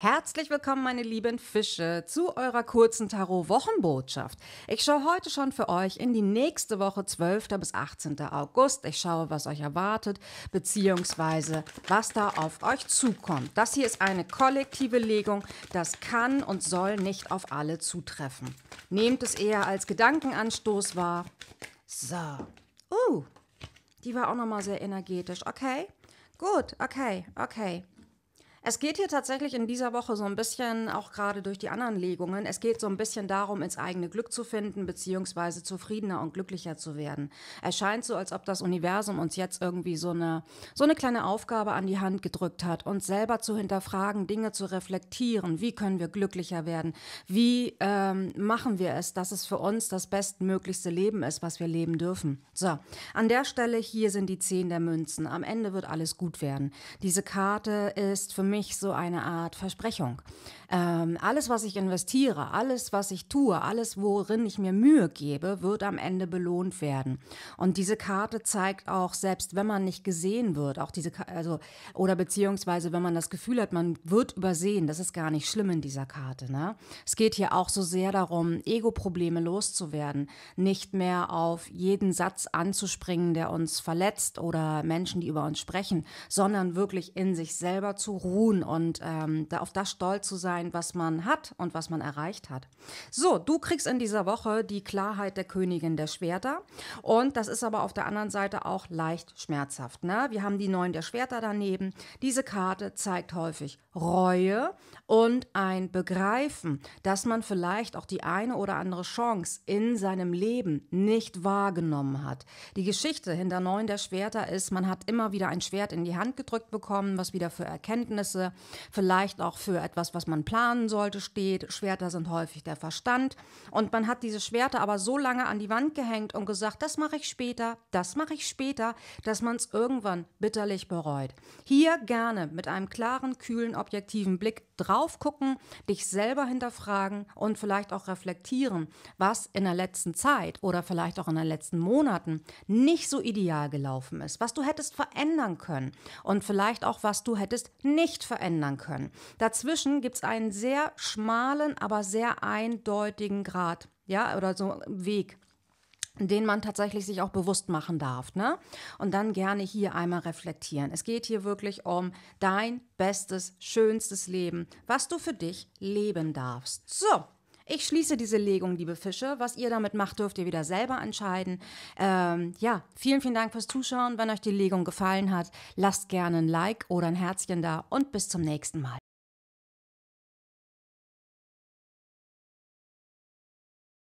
Herzlich willkommen, meine lieben Fische, zu eurer kurzen Tarot-Wochenbotschaft. Ich schaue heute schon für euch in die nächste Woche, 12. bis 18. August. Ich schaue, was euch erwartet, beziehungsweise was da auf euch zukommt. Das hier ist eine kollektive Legung. Das kann und soll nicht auf alle zutreffen. Nehmt es eher als Gedankenanstoß wahr. So. Uh, die war auch nochmal sehr energetisch. Okay, gut, okay, okay. Es geht hier tatsächlich in dieser Woche so ein bisschen, auch gerade durch die anderen Legungen, es geht so ein bisschen darum, ins eigene Glück zu finden, beziehungsweise zufriedener und glücklicher zu werden. Es scheint so, als ob das Universum uns jetzt irgendwie so eine, so eine kleine Aufgabe an die Hand gedrückt hat, uns selber zu hinterfragen, Dinge zu reflektieren. Wie können wir glücklicher werden? Wie ähm, machen wir es, dass es für uns das bestmöglichste Leben ist, was wir leben dürfen? So, an der Stelle hier sind die Zehn der Münzen. Am Ende wird alles gut werden. Diese Karte ist für mich so eine Art Versprechung. Ähm, alles, was ich investiere, alles, was ich tue, alles, worin ich mir Mühe gebe, wird am Ende belohnt werden. Und diese Karte zeigt auch, selbst wenn man nicht gesehen wird, auch diese, also, oder beziehungsweise wenn man das Gefühl hat, man wird übersehen, das ist gar nicht schlimm in dieser Karte. Ne? Es geht hier auch so sehr darum, Ego-Probleme loszuwerden, nicht mehr auf jeden Satz anzuspringen, der uns verletzt oder Menschen, die über uns sprechen, sondern wirklich in sich selber zu ruhen ruhen und ähm, da auf das stolz zu sein, was man hat und was man erreicht hat. So, du kriegst in dieser Woche die Klarheit der Königin der Schwerter und das ist aber auf der anderen Seite auch leicht schmerzhaft. Ne? Wir haben die Neun der Schwerter daneben. Diese Karte zeigt häufig Reue und ein Begreifen, dass man vielleicht auch die eine oder andere Chance in seinem Leben nicht wahrgenommen hat. Die Geschichte hinter Neun der Schwerter ist, man hat immer wieder ein Schwert in die Hand gedrückt bekommen, was wieder für Erkenntnis Prozesse, vielleicht auch für etwas, was man planen sollte, steht. Schwerter sind häufig der Verstand. Und man hat diese Schwerter aber so lange an die Wand gehängt und gesagt, das mache ich später, das mache ich später, dass man es irgendwann bitterlich bereut. Hier gerne mit einem klaren, kühlen, objektiven Blick drauf gucken, dich selber hinterfragen und vielleicht auch reflektieren, was in der letzten Zeit oder vielleicht auch in den letzten Monaten nicht so ideal gelaufen ist, was du hättest verändern können und vielleicht auch was du hättest nicht nicht verändern können. Dazwischen gibt es einen sehr schmalen, aber sehr eindeutigen Grad, ja, oder so Weg den man tatsächlich sich auch bewusst machen darf. Ne? Und dann gerne hier einmal reflektieren. Es geht hier wirklich um dein bestes, schönstes Leben, was du für dich leben darfst. So, ich schließe diese Legung, liebe Fische. Was ihr damit macht, dürft ihr wieder selber entscheiden. Ähm, ja, vielen, vielen Dank fürs Zuschauen. Wenn euch die Legung gefallen hat, lasst gerne ein Like oder ein Herzchen da und bis zum nächsten Mal.